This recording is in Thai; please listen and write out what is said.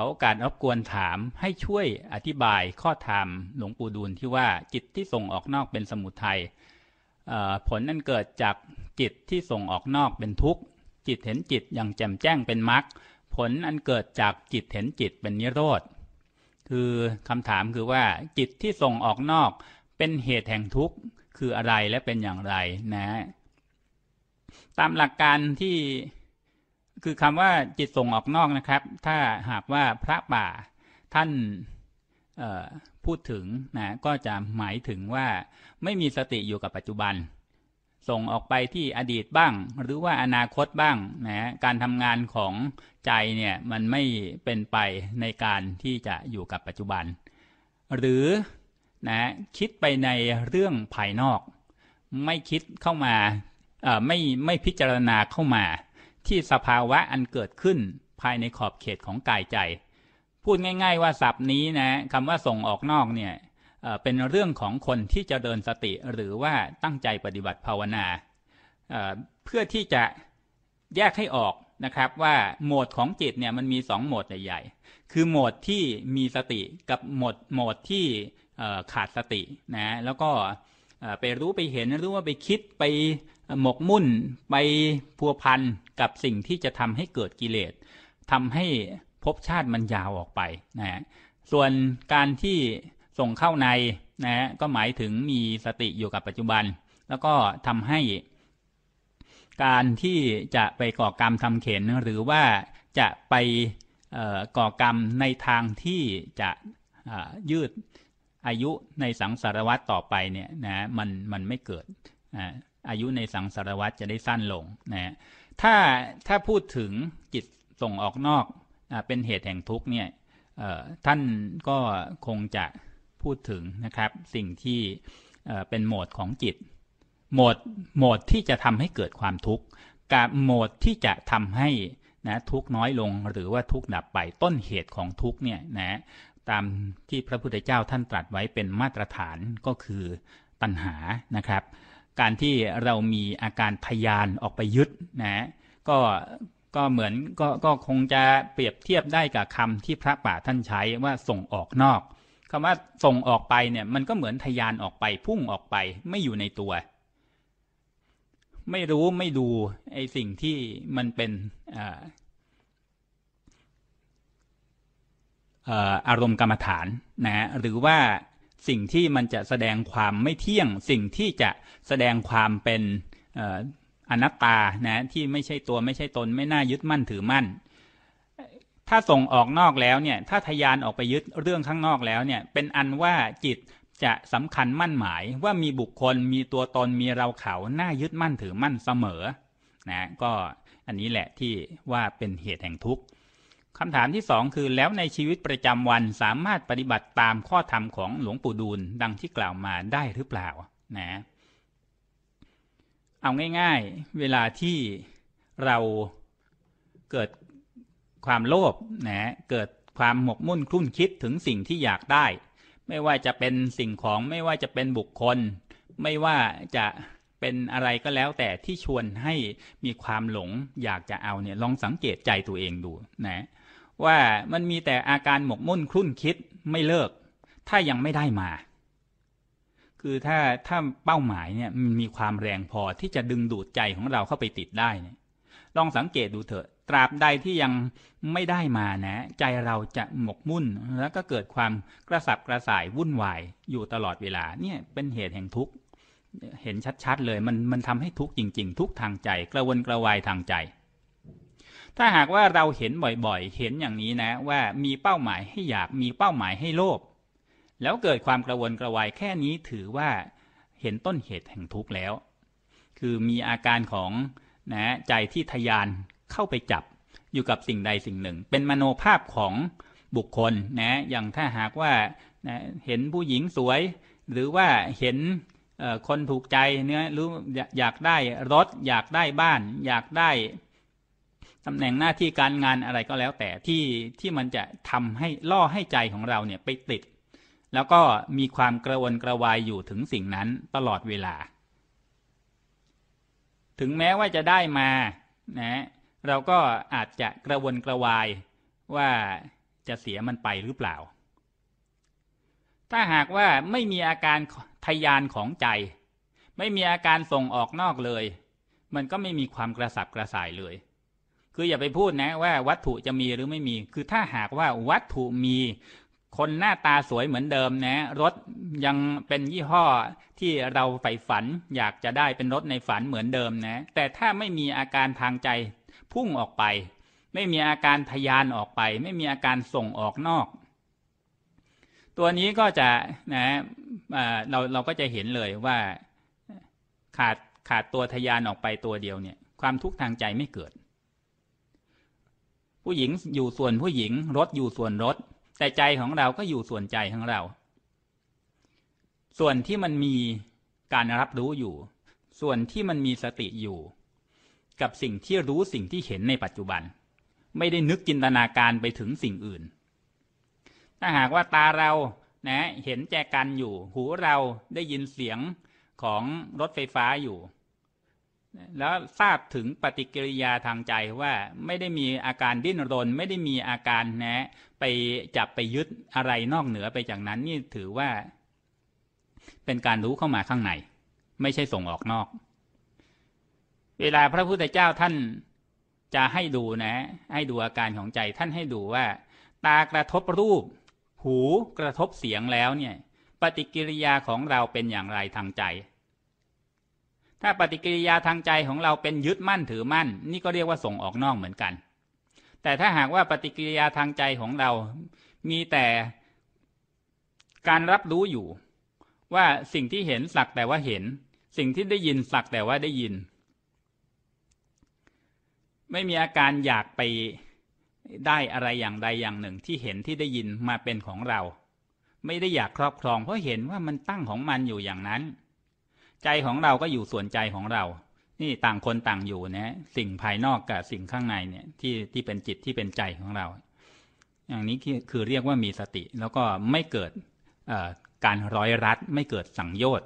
อโอกาสรบกวนถามให้ช่วยอธิบายข้อธรรมหลวงปู่ดูลที่ว่าจิตที่ส่งออกนอกเป็นสมุทยัยผลนั้นเกิดจากจิตที่ส่งออกนอกเป็นทุกข์จิตเห็นจิตอย่างแจ่มแจ้งเป็นมรรคผลอันเกิดจากจิตเห็นจิตเป็นนิโรธคือคำถามคือว่าจิตที่ส่งออกนอกเป็นเหตุแห่งทุกข์คืออะไรและเป็นอย่างไรนะ ตามหลักการที่คือคำว่าจิตส่งออกนอกนะครับ ถ้าหากว่าพระป่าท่านพูดถึงนะก็จะหมายถึงว่าไม่มีสติอยู่กับปัจจุบัน ส่งออกไปที่อดีตบ้าง หรือว่าอนาคตบ้างนะการทำงานของใจเนี่ยมันไม่เป็นไปในการที่จะอยู่กับปัจจุบัน หรือนะคิดไปในเรื่องภายนอก ไม่คิดเข้ามาไม่ไม่พิจารณาเข้ามาที่สภาวะอันเกิดขึ้นภายในขอบเขตของกายใจ พูดง่าย ๆ ว่าศัพท์นี้นะคำว่าส่งออกนอกเนี่ยเป็นเรื่องของคนที่จะเดินสติหรือว่าตั้งใจปฏิบัติภาวนาเพื่อที่จะแยกให้ออกนะครับว่าโหมดของจิตเนี่ยมัน มีสองโหมดใหญ่ ๆ คือโหมดที่มีสติกับโหมดโหมดที่ขาดสตินะแล้วก็ไปรู้ไปเห็นหรือว่าไปคิดไปหมกมุ่นไปพัวพันกับสิ่งที่จะทำให้เกิดกิเลสทำให้ภพชาติมันยาวออกไปนะส่วนการที่ส่งเข้าในนะก็หมายถึงมีสติอยู่กับปัจจุบัน แล้วก็ทำให้การที่จะไปก่อกรรมทำเข็นหรือว่าจะไปก่อกรรมในทางที่จะยืดอายุในสังสารวัตต่อไปเนี่ยนะมันมันไม่เกิดอายุในสังสารวัตจะได้สั้นลงนะถ้าถ้าพูดถึงจิตส่งออกนอกเป็นเหตุแห่งทุกข์เนี่ยท่านก็คงจะพูดถึงนะครับสิ่งที่เป็นโหมดของจิต โหมดโหมดที่จะทำให้เกิดความทุกข์กับโหมดที่จะทำให้นะทุกน้อยลงหรือว่าทุกดับไปต้นเหตุของทุกเนี่ยนะตามที่พระพุทธเจ้าท่านตรัสไว้เป็นมาตรฐานก็คือตัณหานะครับการที่เรามีอาการพยานออกไปยึดนะ ก็ ก็เหมือนก็ ก็คงจะเปรียบเทียบได้กับคำที่พระป่าท่านใช้ว่าส่งออกนอก คำว่าส่งออกไปเนี่ยมันก็เหมือนทยานออกไปพุ่งออกไปไม่อยู่ในตัว ไม่รู้ไม่ดูไอสิ่งที่มันเป็นอารมณ์กรรมฐานนะหรือว่าสิ่งที่มันจะแสดงความไม่เที่ยง สิ่งที่จะแสดงความเป็นอนัตตานะที่ไม่ใช่ตัวไม่ใช่ตน ไม่น่ายึดมั่นถือมั่น ถ้าส่งออกนอกแล้วเนี่ยถ้าทยานออกไปยึดเรื่องข้างนอกแล้วเนี่ยเป็นอันว่าจิตจะสำคัญมั่นหมาย ว่ามีบุคคลมีตัวตนมีเราเขาน่ายึดมั่นถือมั่นเสมอนะก็อันนี้แหละที่ว่าเป็นเหตุแห่งทุกข์คำถาม ที่สองคือแล้วในชีวิตประจำวันสามารถปฏิบัติตามข้อธรรมของหลวงปู่ดูลดังที่กล่าวมาได้หรือเปล่านะเอาง่ายๆ เวลาที่เราเกิดความโลภนะ เกิดความหมกมุ่นคลุ่นคิดถึงสิ่งที่อยากได้ ไม่ว่าจะเป็นสิ่งของไม่ว่าจะเป็นบุคคล ไม่ว่าจะเป็นอะไรก็แล้ว แต่ที่ชวนให้มีความหลงอยากจะเอาเนี่ยลองสังเกตใจตัวเองดูนะว่ามันมีแต่อาการหมกมุ่นคลุ่นคิดไม่เลิก ถ้ายังไม่ได้มา คือถ้าถ้าเป้าหมายเนี่ยมันมีความแรงพอที่จะดึงดูดใจของเราเข้าไปติดได้เนี่ยลองสังเกตดูเถอะ ตราบใดที่ยังไม่ได้มานะใจเราจะหมกมุ่นแล้วก็เกิดความกระสับกระส่ายวุ่นวายอยู่ตลอดเวลาเนี่ยเป็นเหตุแห่งทุกข์เห็นชัดๆ เลย มันมันทำให้ทุกข์จริงๆ ทุกทางใจ กระวนกระวายทางใจถ้าหากว่าเราเห็นบ่อยๆ เห็นอย่างนี้นะว่ามีเป้าหมายให้อยากมีเป้าหมายให้โลภแล้วเกิดความกระวนกระวายแค่นี้ถือว่าเห็นต้นเหตุแห่งทุกข์แล้ว คือมีอาการของนะใจที่ทยานเข้าไปจับอยู่กับสิ่งใดสิ่งหนึ่ง เป็นมโนภาพของบุคคลนะ อย่างถ้าหากว่านะเห็นผู้หญิงสวยหรือว่าเห็นคนถูกใจเนื้อรู้อยากได้รถ อยากได้บ้านอยากได้ตำแหน่งหน้าที่การงานอะไรก็แล้วแต่ที่ที่มันจะทำให้ล่อให้ใจของเราเนี่ย ไปติด แล้วก็มีความกระวนกระวายอยู่ถึงสิ่งนั้นตลอดเวลา ถึงแม้ว่าจะได้มานะเราก็อาจจะกระวนกระวายว่าจะเสียมันไปหรือเปล่า ถ้าหากว่าไม่มีอาการทยานของใจ ไม่มีอาการส่งออกนอกเลย มันก็ไม่มีความกระสับกระส่ายเลยคืออย่าไปพูดนะว่าวัตถุจะมีหรือไม่มี คือถ้าหากว่าวัตถุมี คนหน้าตาสวยเหมือนเดิมนะ รถยังเป็นยี่ห้อที่เราใฝ่ฝันอยากจะได้เป็นรถในฝันเหมือนเดิมนะ แต่ถ้าไม่มีอาการทางใจพุ่งออกไป ไม่มีอาการทยานออกไป ไม่มีอาการส่งออกนอก ตัวนี้ก็จะนะเราเราก็จะเห็นเลยว่าขาดขาดตัวทยานออกไปตัวเดียวเนี่ย ความทุกข์ทางใจไม่เกิดผู้หญิงอยู่ส่วนผู้หญิงรถอยู่ส่วนรถ แต่ใจของเราก็อยู่ส่วนใจของเรา ส่วนที่มันมีการรับรู้อยู่ ส่วนที่มันมีสติอยู่ กับสิ่งที่รู้สิ่งที่เห็นในปัจจุบัน ไม่ได้นึกจินตนาการไปถึงสิ่งอื่น ถ้าหากว่าตาเรานะเห็นแจกันอยู่ หูเราได้ยินเสียงของรถไฟฟ้าอยู่แล้วทราบถึงปฏิกิริยาทางใจว่าไม่ได้มีอาการดิ้นรน ไม่ได้มีอาการนะ ไปจับไปยึดอะไรนอกเหนือไปจากนั้นนี่ถือว่า เป็นการรู้เข้ามาข้างใน ไม่ใช่ส่งออกนอก เวลาพระพุทธเจ้าท่านจะให้ดูนะ ให้ดูอาการของใจท่านให้ดูว่า ตากระทบรูป หูกระทบเสียงแล้วเนี่ย ปฏิกิริยาของเราเป็นอย่างไรทางใจถ้าปฏิกิริยาทางใจของเราเป็นยึดมั่นถือมั่น นี่ก็เรียกว่าส่งออกนอกเหมือนกัน แต่ถ้าหากว่าปฏิกิริยาทางใจของเรา มีแต่การรับรู้อยู่ ว่าสิ่งที่เห็นสักแต่ว่าเห็น สิ่งที่ได้ยินสักแต่ว่าได้ยิน ไม่มีอาการอยากไปได้อะไรอย่างใดอย่างหนึ่งที่เห็นที่ได้ยินมาเป็นของเรา ไม่ได้อยากครอบครองเพราะเห็นว่ามันตั้งของมันอยู่อย่างนั้นใจของเราก็อยู่ส่วนใจของเรา นี่ต่างคนต่างอยู่นะ สิ่งภายนอกกับสิ่งข้างในเนี่ย ที่ที่เป็นจิตที่เป็นใจของเรา อย่างนี้คือเรียกว่ามีสติ แล้วก็ไม่เกิดการร้อยรัด ไม่เกิดสังโยชน์